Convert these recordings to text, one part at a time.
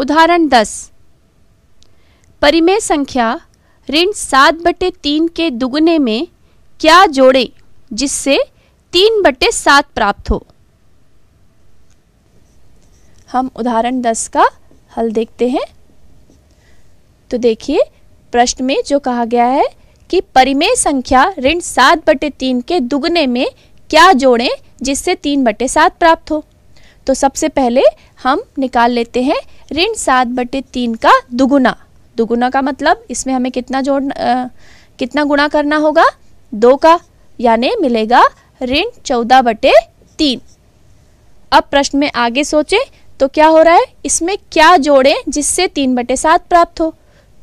उदाहरण दस परिमेय संख्या ऋण सात बटे तीन के दुगने में क्या जोड़े जिससे तीन बटे सात प्राप्त हो हम उदाहरण दस का हल देखते हैं तो देखिए प्रश्न में जो कहा गया है कि परिमेय संख्या ऋण सात बटे तीन के दुगने में क्या जोड़े जिससे तीन बटे सात प्राप्त हो तो सबसे पहले हम निकाल लेते हैं ऋण सात बटे तीन का दुगुना दुगुना का मतलब इसमें हमें कितना जोड़ आ, कितना गुणा करना होगा दो का यानी मिलेगा ऋण चौदह बटे तीन अब प्रश्न में आगे सोचे तो क्या हो रहा है इसमें क्या जोड़ें जिससे तीन बटे सात प्राप्त हो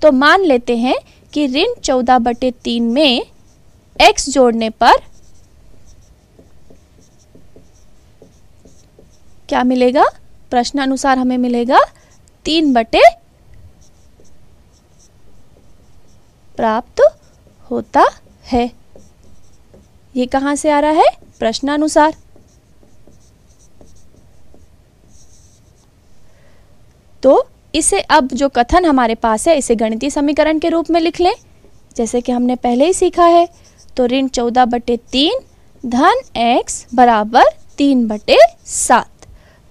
तो मान लेते हैं कि ऋण चौदह बटे तीन में x जोड़ने पर क्या मिलेगा प्रश्न अनुसार हमें मिलेगा तीन बटे प्राप्त होता है ये कहा से आ रहा है प्रश्नानुसार तो इसे अब जो कथन हमारे पास है इसे गणितीय समीकरण के रूप में लिख लें जैसे कि हमने पहले ही सीखा है तो ऋण चौदह बटे तीन धन एक्स बराबर तीन बटे सात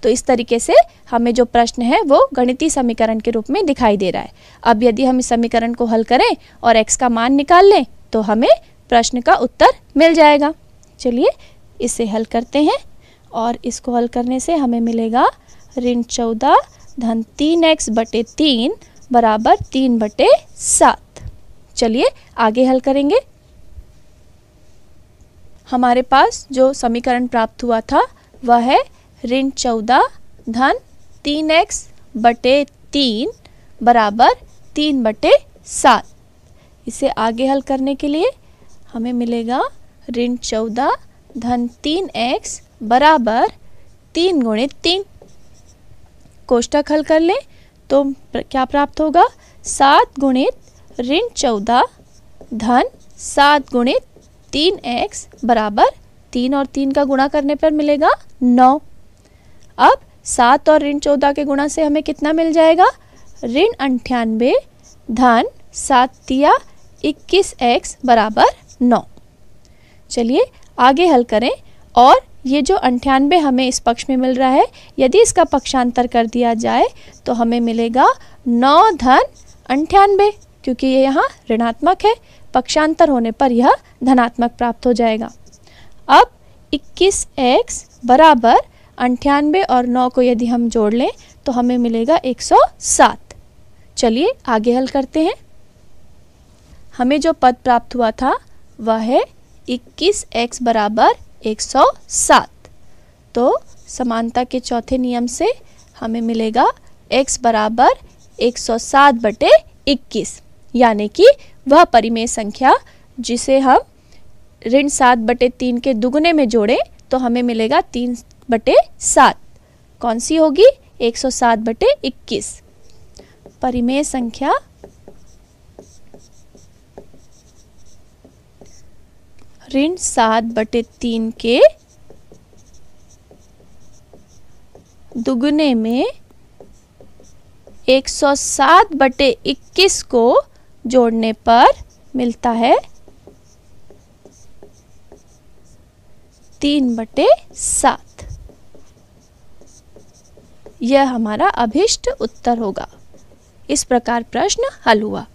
तो इस तरीके से हमें जो प्रश्न है वो गणितीय समीकरण के रूप में दिखाई दे रहा है अब यदि हम इस समीकरण को हल करें और एक्स का मान निकाल लें तो हमें प्रश्न का उत्तर मिल जाएगा चलिए इसे हल करते हैं और इसको हल करने से हमें मिलेगा ऋण चौदह धन तीन एक्स बटे तीन बराबर तीन बटे सात चलिए आगे हल करेंगे हमारे पास जो समीकरण प्राप्त हुआ था वह है ऋण चौदह धन तीन एक्स बटे तीन बराबर तीन बटे सात इसे आगे हल करने के लिए हमें मिलेगा ऋण चौदह धन तीन एक्स बराबर तीन गुणे तीन कोष्टक हल कर लें तो क्या प्राप्त होगा सात गुणित ऋण चौदह धन सात गुणित तीन एक्स बराबर तीन और तीन का गुणा करने पर मिलेगा नौ अब सात और ऋण चौदह के गुणा से हमें कितना मिल जाएगा ऋण अंठानबे धन सातिया इक्कीस एक्स बराबर नौ चलिए आगे हल करें और ये जो अंठानबे हमें इस पक्ष में मिल रहा है यदि इसका पक्षांतर कर दिया जाए तो हमें मिलेगा नौ धन अंठानबे क्योंकि ये यहाँ ऋणात्मक है पक्षांतर होने पर यह धनात्मक प्राप्त हो जाएगा अब इक्कीस एक्स बराबर अंठानवे और नौ को यदि हम जोड़ लें तो हमें मिलेगा 107 चलिए आगे हल करते हैं हमें जो पद प्राप्त हुआ था वह है इक्कीस एक्स बराबर सात तो समानता के चौथे नियम से हमें मिलेगा x बराबर 107 बटे इक्कीस यानी कि वह परिमेय संख्या जिसे हम ऋण सात बटे तीन के दुगुने में जोड़ें तो हमें मिलेगा तीन बटे सात कौन सी होगी 107 बटे इक्कीस परिमेय संख्या ऋण सात बटे तीन के दुगुने में 107 बटे इक्कीस को जोड़ने पर मिलता है तीन बटे सात यह हमारा अभिष्ट उत्तर होगा इस प्रकार प्रश्न हल हुआ